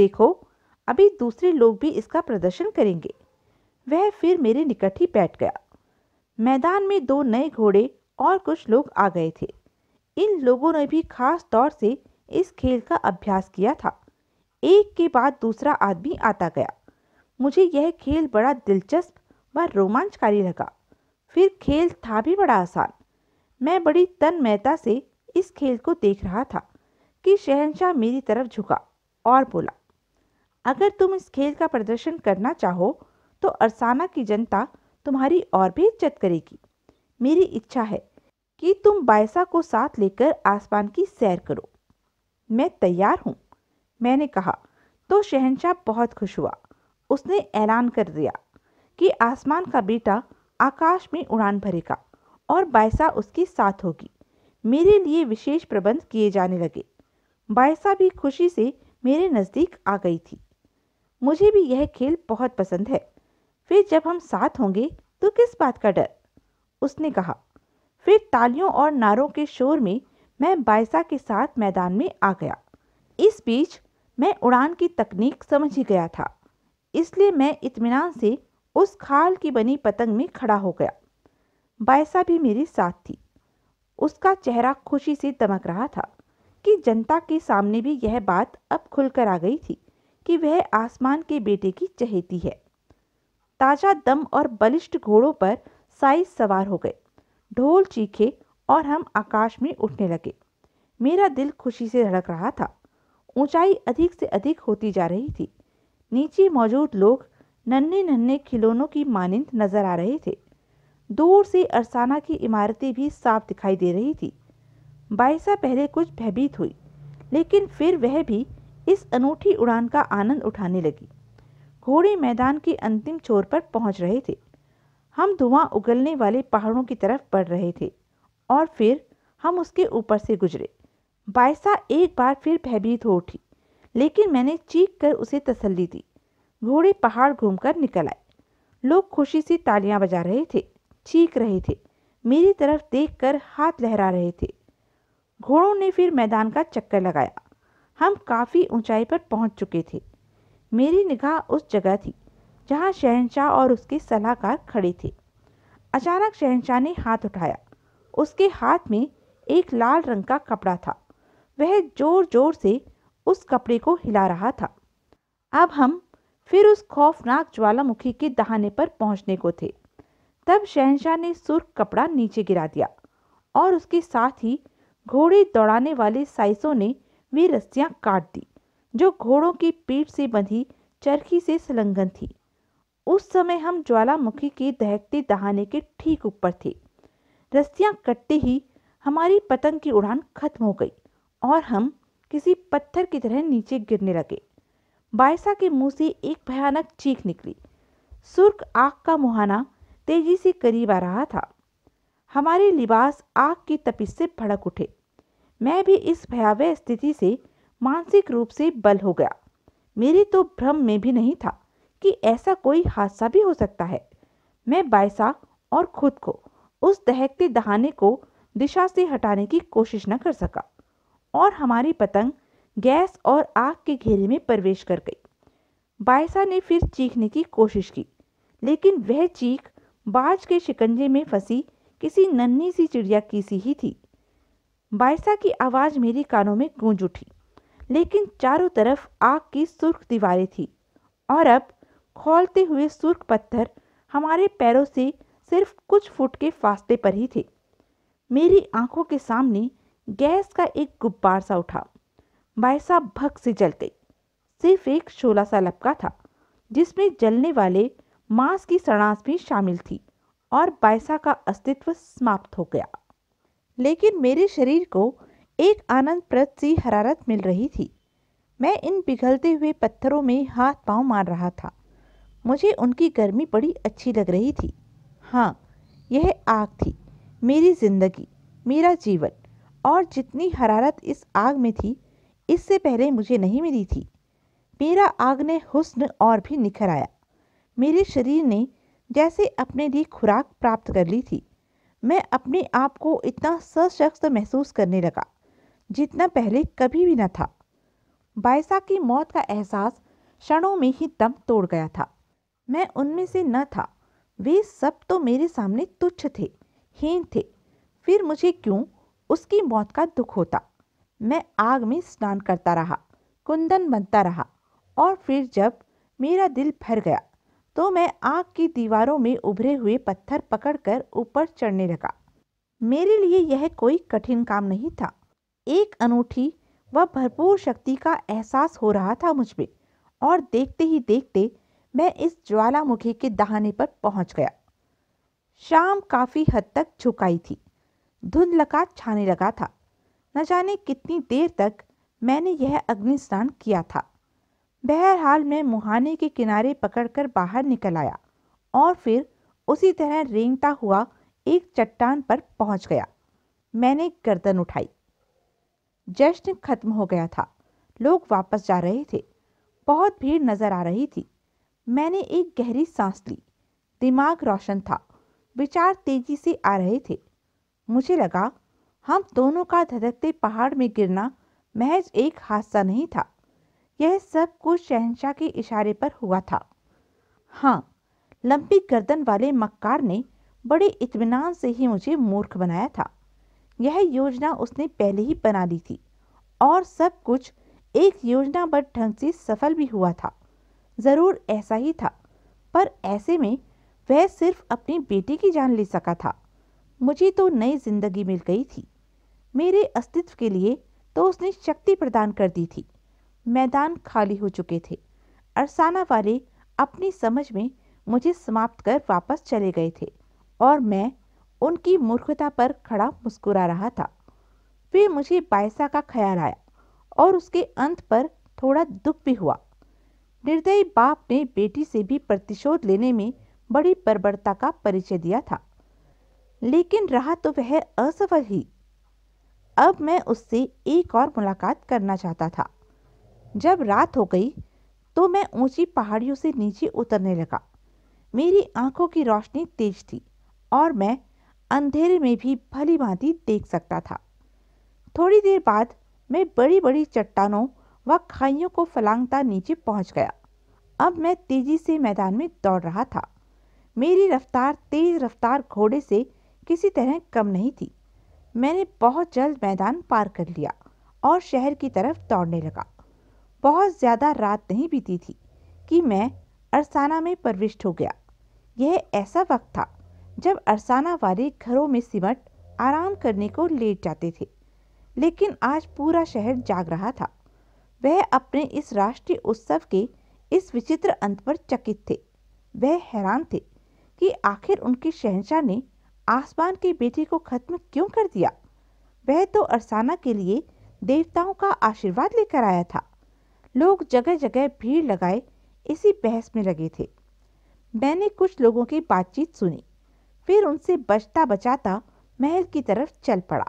देखो अभी दूसरे लोग भी इसका प्रदर्शन करेंगे वह फिर मेरे निकट ही बैठ गया मैदान में दो नए घोड़े और कुछ लोग आ गए थे इन लोगों ने भी खास तौर से इस खेल का अभ्यास किया था एक के बाद दूसरा आदमी आता गया मुझे यह खेल बड़ा दिलचस्प व रोमांचकारी लगा फिर खेल था भी बड़ा आसान मैं बड़ी तन्मयता से इस खेल को देख रहा था कि शहनशाह मेरी तरफ झुका और बोला अगर तुम इस खेल का प्रदर्शन करना चाहो तो अरसाना की जनता तुम्हारी और भी इज्जत करेगी मेरी इच्छा है कि तुम बायसा को साथ लेकर आसमान की सैर करो मैं तैयार हूँ मैंने कहा तो शहनशाह बहुत खुश हुआ उसने ऐलान कर दिया कि आसमान का बेटा आकाश में उड़ान भरेगा और बायसा उसके साथ होगी मेरे लिए विशेष प्रबंध किए जाने लगे बायसा भी खुशी से मेरे नज़दीक आ गई थी मुझे भी यह खेल बहुत पसंद है फिर जब हम साथ होंगे तो किस बात का डर उसने कहा फिर तालियों और नारों के शोर में मैं बायसा के साथ मैदान में आ गया इस बीच मैं उड़ान की तकनीक समझ ही गया था इसलिए मैं इत्मीनान से उस खाल की बनी पतंग में खड़ा हो गया बायसा भी मेरे साथ थी उसका चेहरा खुशी से दमक रहा था कि जनता के सामने भी यह बात अब खुलकर आ गई थी कि वह आसमान के बेटे की चहेती है ताजा दम और बलिष्ठ घोड़ों पर साइज सवार हो गए ढोल चीखे और हम आकाश में उठने लगे मेरा दिल खुशी से धड़क रहा था ऊंचाई अधिक से अधिक होती जा रही थी नीचे मौजूद लोग नन्हे नन्हे खिलौनों की मानिंद नजर आ रहे थे दूर से अरसाना की इमारतें भी साफ दिखाई दे रही थी बाइसा पहले कुछ भयभीत हुई लेकिन फिर वह भी इस अनूठी उड़ान का आनंद उठाने लगी घोड़े मैदान के अंतिम छोर पर पहुंच रहे थे हम धुआं उगलने वाले पहाड़ों की तरफ बढ़ रहे थे और फिर हम उसके ऊपर से गुजरे बाइसा एक बार फिर भयभीत हो उठी लेकिन मैंने चीख कर उसे तसल्ली दी घोड़े पहाड़ घूमकर निकल आए लोग खुशी से तालियां बजा रहे थे चीख रहे थे मेरी तरफ देखकर हाथ लहरा रहे थे घोड़ों ने फिर मैदान का चक्कर लगाया हम काफ़ी ऊंचाई पर पहुंच चुके थे मेरी निगाह उस जगह थी जहां शहनशाह और उसके सलाहकार खड़े थे अचानक शहनशाह ने हाथ उठाया उसके हाथ में एक लाल रंग का कपड़ा था वह जोर जोर से उस कपड़े को हिला रहा था अब हम फिर उस खौफनाक ज्वालामुखी के दहाने पर पहुंचने को थे तब शहनशाह ने सुर्ख कपड़ा नीचे गिरा दिया और उसके साथ ही घोड़े दौड़ाने वाले साइसों ने वे रस्सियां काट दी जो घोड़ों की पीठ से बंधी चरखी से संलग्न थी उस समय हम ज्वालामुखी के दहकते दहाने के ठीक ऊपर थे रस्सियां कटते ही हमारी पतंग की उड़ान खत्म हो गई और हम किसी पत्थर की तरह नीचे गिरने लगे बायसा के मुंह से एक भयानक चीख निकली सुर्ख आग का मुहाना तेजी से करीब आ रहा था हमारे लिबास आग की तपिश से भड़क उठे मैं भी इस भयावह स्थिति से मानसिक रूप से बल हो गया मेरे तो भ्रम में भी नहीं था कि ऐसा कोई हादसा भी हो सकता है मैं बायसा और खुद को उस दहकते दहाने को दिशा से हटाने की कोशिश न कर सका और हमारी पतंग गैस और आग के घेरे में प्रवेश कर गई बायसा ने फिर चीखने की कोशिश की लेकिन वह चीख बाज के शिकंजे में फंसी किसी नन्ही सी चिड़िया की सी ही थी बायसा की आवाज़ मेरे कानों में गूंज उठी लेकिन चारों तरफ आग की सुर्ख दीवारें थी और अब खोलते हुए सुर्ख पत्थर हमारे पैरों से सिर्फ कुछ फुट के फासले पर ही थे मेरी आंखों के सामने गैस का एक गुब्बार सा उठा बायसा भग से जल गई सिर्फ एक शोला सा लपका था जिसमें जलने वाले मांस की सड़ांस भी शामिल थी और बायसा का अस्तित्व समाप्त हो गया लेकिन मेरे शरीर को एक आनंदप्रद सी हरारत मिल रही थी मैं इन पिघलते हुए पत्थरों में हाथ पांव मार रहा था मुझे उनकी गर्मी बड़ी अच्छी लग रही थी हाँ यह आग थी मेरी जिंदगी मेरा जीवन और जितनी हरारत इस आग में थी इससे पहले मुझे नहीं मिली थी मेरा ने हुस्न और भी निखर आया मेरे शरीर ने जैसे अपने लिए खुराक प्राप्त कर ली थी मैं अपने आप को इतना सशक्त महसूस करने लगा जितना पहले कभी भी न था बायसा की मौत का एहसास क्षणों में ही दम तोड़ गया था मैं उनमें से न था वे सब तो मेरे सामने तुच्छ थे हीन थे फिर मुझे क्यों उसकी मौत का दुख होता मैं आग में स्नान करता रहा कुंदन बनता रहा और फिर जब मेरा दिल भर गया तो मैं आग की दीवारों में उभरे हुए पत्थर पकड़कर ऊपर चढ़ने लगा मेरे लिए यह कोई कठिन काम नहीं था एक अनूठी व भरपूर शक्ति का एहसास हो रहा था मुझ में और देखते ही देखते मैं इस ज्वालामुखी के दहाने पर पहुंच गया शाम काफ़ी हद तक झुकाई थी धुंधलका छाने लगा था न जाने कितनी देर तक मैंने यह अग्नि स्नान किया था बहरहाल मैं मुहाने के किनारे पकड़कर बाहर निकल आया और फिर उसी तरह रेंगता हुआ एक चट्टान पर पहुंच गया मैंने गर्दन उठाई जश्न खत्म हो गया था लोग वापस जा रहे थे बहुत भीड़ नज़र आ रही थी मैंने एक गहरी सांस ली दिमाग रोशन था विचार तेजी से आ रहे थे मुझे लगा हम दोनों का धधकते पहाड़ में गिरना महज एक हादसा नहीं था यह सब कुछ शहनशाह के इशारे पर हुआ था हाँ लंबी गर्दन वाले मक्कार ने बड़े इत्मीनान से ही मुझे मूर्ख बनाया था यह योजना उसने पहले ही बना ली थी और सब कुछ एक योजनाबद्ध ढंग से सफल भी हुआ था ज़रूर ऐसा ही था पर ऐसे में वह सिर्फ अपनी बेटी की जान ले सका था मुझे तो नई जिंदगी मिल गई थी मेरे अस्तित्व के लिए तो उसने शक्ति प्रदान कर दी थी मैदान खाली हो चुके थे अरसाना वाले अपनी समझ में मुझे समाप्त कर वापस चले गए थे और मैं उनकी मूर्खता पर खड़ा मुस्कुरा रहा था फिर मुझे बायसा का ख्याल आया और उसके अंत पर थोड़ा दुख भी हुआ निर्दयी बाप ने बेटी से भी प्रतिशोध लेने में बड़ी बर्बरता का परिचय दिया था लेकिन रहा तो वह असफल ही अब मैं उससे एक और मुलाकात करना चाहता था जब रात हो गई तो मैं ऊंची पहाड़ियों से नीचे उतरने लगा मेरी आंखों की रोशनी तेज थी और मैं अंधेरे में भी भली भांति देख सकता था थोड़ी देर बाद मैं बड़ी बड़ी चट्टानों व खाइयों को फलांगता नीचे पहुंच गया अब मैं तेजी से मैदान में दौड़ रहा था मेरी रफ्तार तेज रफ्तार घोड़े से किसी तरह कम नहीं थी मैंने बहुत जल्द मैदान पार कर लिया और शहर की तरफ दौड़ने लगा बहुत ज़्यादा रात नहीं बीती थी कि मैं अरसाना में प्रविष्ट हो गया यह ऐसा वक्त था जब अरसाना वाले घरों में सिमट आराम करने को लेट जाते थे लेकिन आज पूरा शहर जाग रहा था वह अपने इस राष्ट्रीय उत्सव के इस विचित्र अंत पर चकित थे वह हैरान थे कि आखिर उनके शहनशाह ने आसमान के बेटे को खत्म क्यों कर दिया वह तो अरसाना के लिए देवताओं का आशीर्वाद लेकर आया था लोग जगह जगह भीड़ लगाए इसी बहस में लगे थे मैंने कुछ लोगों की बातचीत सुनी फिर उनसे बचता बचाता महल की तरफ चल पड़ा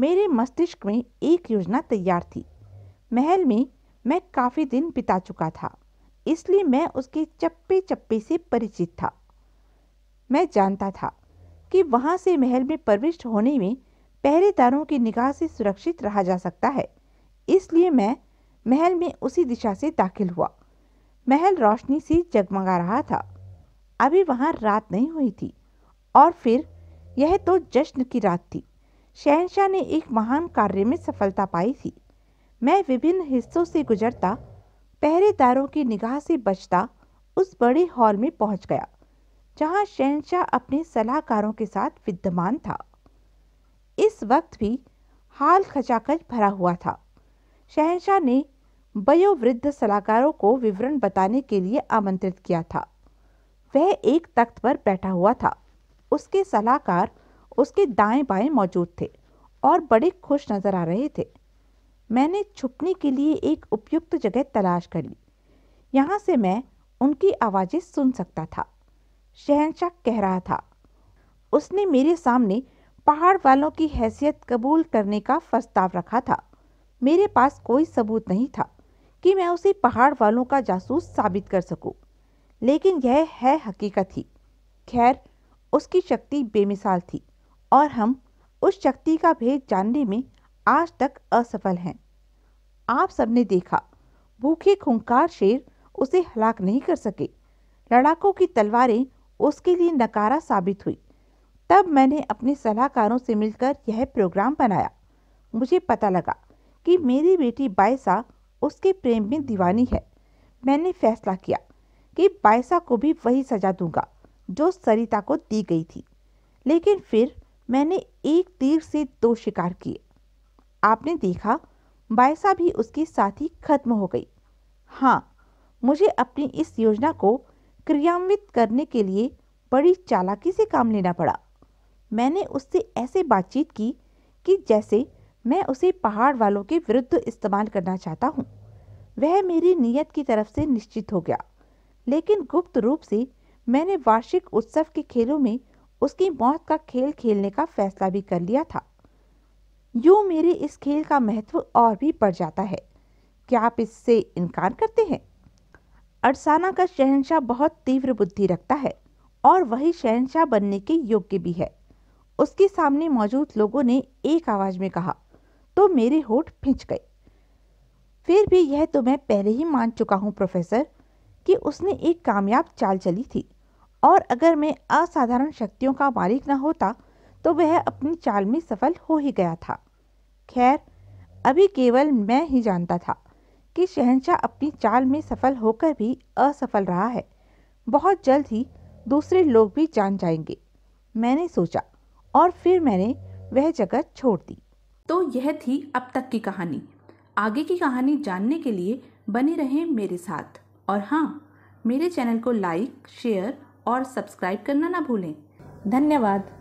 मेरे मस्तिष्क में एक योजना तैयार थी महल में मैं काफ़ी दिन बिता चुका था इसलिए मैं उसके चप्पे चप्पे से परिचित था मैं जानता था कि वहां से महल में प्रविष्ट होने में पहरेदारों की निगाह से सुरक्षित रहा जा सकता है इसलिए मैं महल में उसी दिशा से दाखिल हुआ महल रोशनी से जगमगा रहा था अभी वहाँ रात नहीं हुई थी और फिर यह तो जश्न की रात थी शहनशाह ने एक महान कार्य में सफलता पाई थी मैं विभिन्न हिस्सों से गुजरता पहरेदारों की निगाह से बचता उस बड़े हॉल में पहुंच गया जहां शहनशाह अपने सलाहकारों के साथ विद्यमान था इस वक्त भी हाल खचाखच भरा हुआ था शहनशाह ने वयोवृद्ध सलाहकारों को विवरण बताने के लिए आमंत्रित किया था वह एक तख्त पर बैठा हुआ था उसके सलाहकार उसके दाएं बाएं मौजूद थे और बड़े खुश नजर आ रहे थे मैंने छुपने के लिए एक उपयुक्त जगह तलाश कर ली यहाँ से मैं उनकी आवाज़ें सुन सकता था शहनशाह कह रहा था उसने मेरे सामने पहाड़ वालों की हैसियत कबूल करने का प्रस्ताव रखा था मेरे पास कोई सबूत नहीं था कि मैं उसे पहाड़ वालों का जासूस साबित कर सकूं। लेकिन यह है हकीकत ही खैर उसकी शक्ति बेमिसाल थी और हम उस शक्ति का भेद जानने में आज तक असफल हैं आप सबने देखा भूखे खूंखार शेर उसे हलाक नहीं कर सके लड़ाकों की तलवारें उसके लिए नकारा साबित हुई तब मैंने अपने सलाहकारों से मिलकर यह प्रोग्राम बनाया मुझे पता लगा कि मेरी बेटी बायसा उसके प्रेम में दीवानी है मैंने फैसला किया कि बायसा को भी वही सजा दूंगा जो सरिता को दी गई थी लेकिन फिर मैंने एक तीर से दो शिकार किए आपने देखा बायसा भी साथ साथी खत्म हो गई हाँ मुझे अपनी इस योजना को क्रियान्वित करने के लिए बड़ी चालाकी से काम लेना पड़ा मैंने उससे ऐसे बातचीत की कि जैसे मैं उसे पहाड़ वालों के विरुद्ध इस्तेमाल करना चाहता हूँ वह मेरी नीयत की तरफ से निश्चित हो गया लेकिन गुप्त रूप से मैंने वार्षिक उत्सव के खेलों में उसकी मौत का खेल खेलने का फैसला भी कर लिया था यूं मेरे इस खेल का महत्व और भी बढ़ जाता है क्या आप इससे इनकार करते हैं अरसाना का शहनशाह बहुत तीव्र बुद्धि रखता है और वही शहनशाह बनने के योग्य भी है उसके सामने मौजूद लोगों ने एक आवाज में कहा तो मेरे होठ फिंच गए फिर भी यह तो मैं पहले ही मान चुका हूँ प्रोफेसर कि उसने एक कामयाब चाल चली थी और अगर मैं असाधारण शक्तियों का मालिक न होता तो वह अपनी चाल में सफल हो ही गया था खैर अभी केवल मैं ही जानता था कि शहंशाह अपनी चाल में सफल होकर भी असफल रहा है बहुत जल्द ही दूसरे लोग भी जान जाएंगे मैंने सोचा और फिर मैंने वह जगह छोड़ दी तो यह थी अब तक की कहानी आगे की कहानी जानने के लिए बने रहें मेरे साथ और हाँ मेरे चैनल को लाइक शेयर और सब्सक्राइब करना ना भूलें धन्यवाद